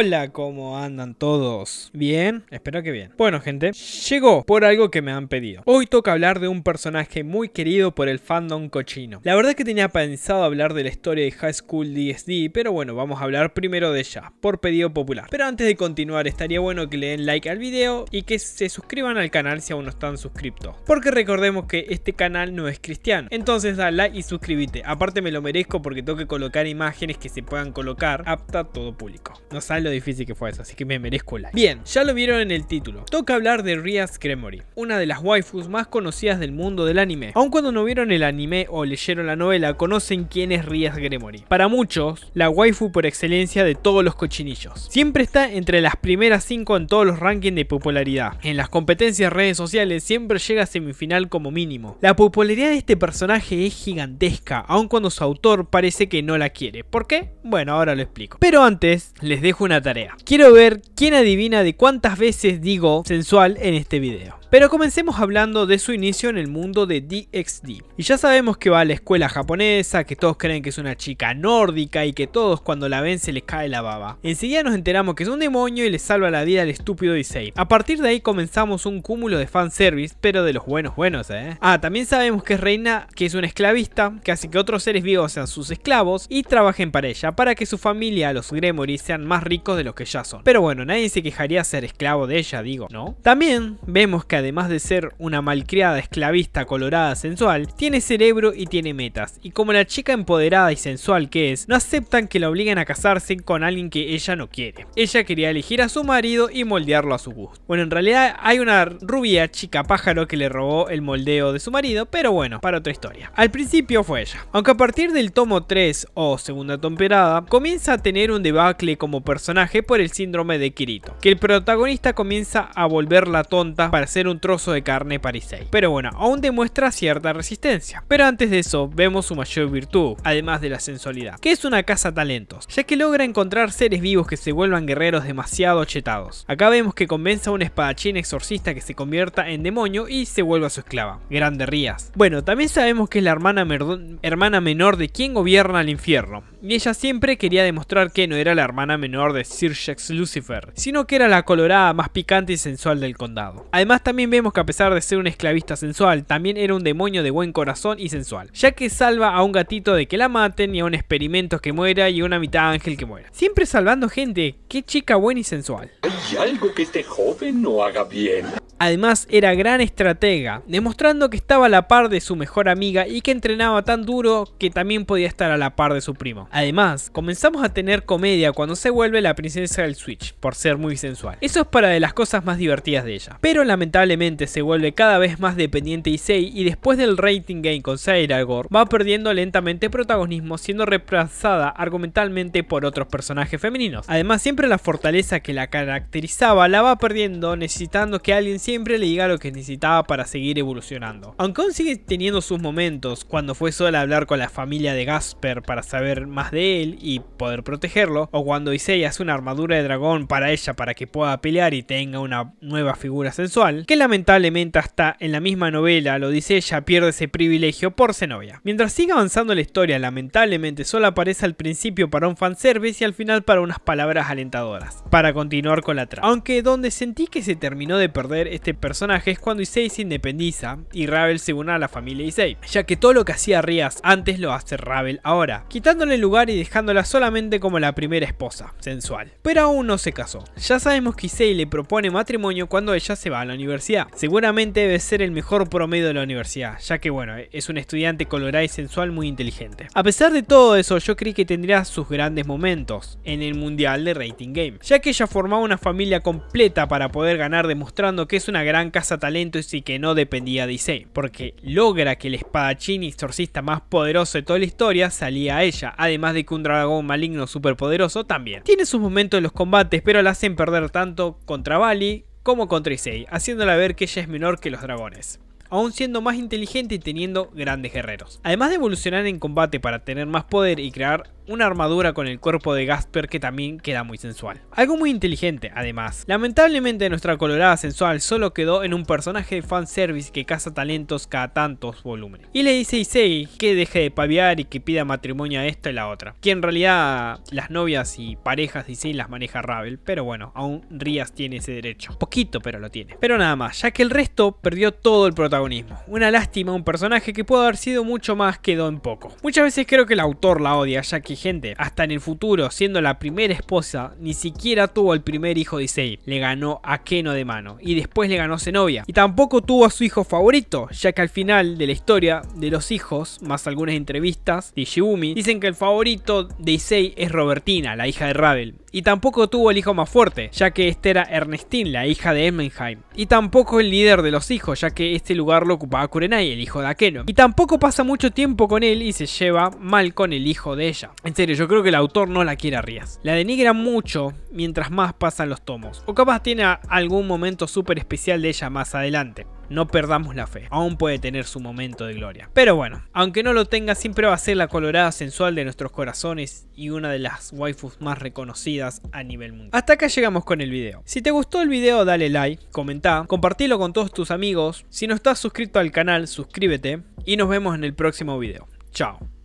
Hola, ¿cómo andan todos? ¿Bien? Espero que bien. Bueno, gente, llegó por algo que me han pedido. Hoy toca hablar de un personaje muy querido por el fandom cochino. La verdad es que tenía pensado hablar de la historia de High School DSD, pero bueno, vamos a hablar primero de ella, por pedido popular. Pero antes de continuar, estaría bueno que le den like al video y que se suscriban al canal si aún no están suscriptos. Porque recordemos que este canal no es cristiano. Entonces da like y suscríbete. Aparte me lo merezco porque tengo que colocar imágenes que se puedan colocar apta a todo público. No sale difícil que fue eso, así que me merezco like. Bien, ya lo vieron en el título. Toca hablar de Rias Gremory, una de las waifus más conocidas del mundo del anime. Aun cuando no vieron el anime o leyeron la novela, conocen quién es Rias Gremory. Para muchos, la waifu por excelencia de todos los cochinillos. Siempre está entre las primeras 5 en todos los rankings de popularidad. En las competencias redes sociales siempre llega a semifinal como mínimo. La popularidad de este personaje es gigantesca, aun cuando su autor parece que no la quiere. ¿Por qué? Bueno, ahora lo explico. Pero antes, les dejo una tarea. Quiero ver quién adivina de cuántas veces digo sensual en este video. Pero comencemos hablando de su inicio en el mundo de DXD. Y ya sabemos que va a la escuela japonesa, que todos creen que es una chica nórdica y que todos cuando la ven se les cae la baba. Enseguida nos enteramos que es un demonio y le salva la vida al estúpido Issei. A partir de ahí comenzamos un cúmulo de fanservice, pero de los buenos buenos, eh. Ah, también sabemos que es reina, que es una esclavista, que hace que otros seres vivos sean sus esclavos y trabajen para ella, para que su familia, los Gremory, sean más ricos de los que ya son. Pero bueno, nadie se quejaría ser esclavo de ella, digo, ¿no? También vemos que además de ser una malcriada esclavista colorada sensual, tiene cerebro y tiene metas. Y como la chica empoderada y sensual que es, no aceptan que la obliguen a casarse con alguien que ella no quiere. Ella quería elegir a su marido y moldearlo a su gusto. Bueno, en realidad hay una rubia chica pájaro que le robó el moldeo de su marido, pero bueno, para otra historia. Al principio fue ella. Aunque a partir del tomo 3 o segunda temporada, comienza a tener un debacle como personaje por el síndrome de Kirito, que el protagonista comienza a volverla tonta para ser un trozo de carne para Pero bueno, aún demuestra cierta resistencia. Pero antes de eso, vemos su mayor virtud, además de la sensualidad, que es una caza talentos, ya que logra encontrar seres vivos que se vuelvan guerreros demasiado chetados. Acá vemos que convence a un espadachín exorcista que se convierta en demonio y se vuelva su esclava. Grande Rías. Bueno, también sabemos que es la hermana, hermana menor de quien gobierna el infierno, y ella siempre quería demostrar que no era la hermana menor de Sir Jax Lucifer, sino que era la colorada más picante y sensual del condado. Además también vemos que a pesar de ser un esclavista sensual, también era un demonio de buen corazón y sensual, ya que salva a un gatito de que la maten y a un experimento que muera y a una mitad ángel que muera. Siempre salvando gente, qué chica buena y sensual. Hay algo que este joven no haga bien. Además era gran estratega, demostrando que estaba a la par de su mejor amiga y que entrenaba tan duro que también podía estar a la par de su primo. Además, comenzamos a tener comedia cuando se vuelve la princesa del Switch, por ser muy sensual. Eso es para de las cosas más divertidas de ella. Pero lamentablemente se vuelve cada vez más dependiente Issei y después del rating game con Cyragore, va perdiendo lentamente protagonismo siendo reemplazada argumentalmente por otros personajes femeninos. Además, siempre la fortaleza que la caracterizaba la va perdiendo necesitando que alguien siempre le diga lo que necesitaba para seguir evolucionando. Aunque aún sigue teniendo sus momentos, cuando fue sola a hablar con la familia de Gasper para saber más más de él y poder protegerlo, o cuando Issei hace una armadura de dragón para ella para que pueda pelear y tenga una nueva figura sensual, que lamentablemente hasta en la misma novela, lo dice ella, pierde ese privilegio por novia. Mientras sigue avanzando la historia, lamentablemente solo aparece al principio para un fanservice y al final para unas palabras alentadoras, para continuar con la trama. Aunque donde sentí que se terminó de perder este personaje es cuando Issei se independiza y Ravel se une a la familia Issei, ya que todo lo que hacía Rías antes lo hace Ravel ahora, quitándole el y dejándola solamente como la primera esposa, sensual. Pero aún no se casó. Ya sabemos que Issei le propone matrimonio cuando ella se va a la universidad. Seguramente debe ser el mejor promedio de la universidad, ya que bueno, es un estudiante colorado y sensual muy inteligente. A pesar de todo eso, yo creí que tendría sus grandes momentos en el mundial de Rating Game, ya que ella formaba una familia completa para poder ganar demostrando que es una gran casa talentos y que no dependía de Issei, porque logra que el espadachín y exorcista más poderoso de toda la historia salía a ella, más de que un dragón maligno poderoso también. Tiene sus momentos en los combates, pero la hacen perder tanto contra Bali como contra Issei, haciéndola ver que ella es menor que los dragones aún siendo más inteligente y teniendo grandes guerreros. Además de evolucionar en combate para tener más poder y crear una armadura con el cuerpo de Gasper que también queda muy sensual. Algo muy inteligente, además. Lamentablemente nuestra colorada sensual solo quedó en un personaje de fanservice que caza talentos cada tantos volúmenes. Y le dice a Issei que deje de paviar y que pida matrimonio a esta y la otra. Que en realidad las novias y parejas de Issei las maneja Ravel, pero bueno, aún Rías tiene ese derecho. Poquito, pero lo tiene. Pero nada más, ya que el resto perdió todo el protagonismo. Una lástima, un personaje que pudo haber sido mucho más quedó en poco. Muchas veces creo que el autor la odia, ya que gente Hasta en el futuro, siendo la primera esposa, ni siquiera tuvo el primer hijo de Issei. Le ganó a Keno de mano y después le ganó novia Y tampoco tuvo a su hijo favorito, ya que al final de la historia de los hijos, más algunas entrevistas de Shibumi, dicen que el favorito de Issei es Robertina, la hija de Ravel y tampoco tuvo el hijo más fuerte, ya que este era Ernestine, la hija de Emmenheim, y tampoco el líder de los hijos, ya que este lugar lo ocupaba Kurenai, el hijo de Akeno, y tampoco pasa mucho tiempo con él y se lleva mal con el hijo de ella. En serio, yo creo que el autor no la quiere a Rías. La denigra mucho mientras más pasan los tomos, o capaz tiene algún momento súper especial de ella más adelante no perdamos la fe, aún puede tener su momento de gloria. Pero bueno, aunque no lo tenga, siempre va a ser la colorada sensual de nuestros corazones y una de las waifus más reconocidas a nivel mundial. Hasta acá llegamos con el video. Si te gustó el video dale like, comenta, compartilo con todos tus amigos. Si no estás suscrito al canal, suscríbete y nos vemos en el próximo video. Chao.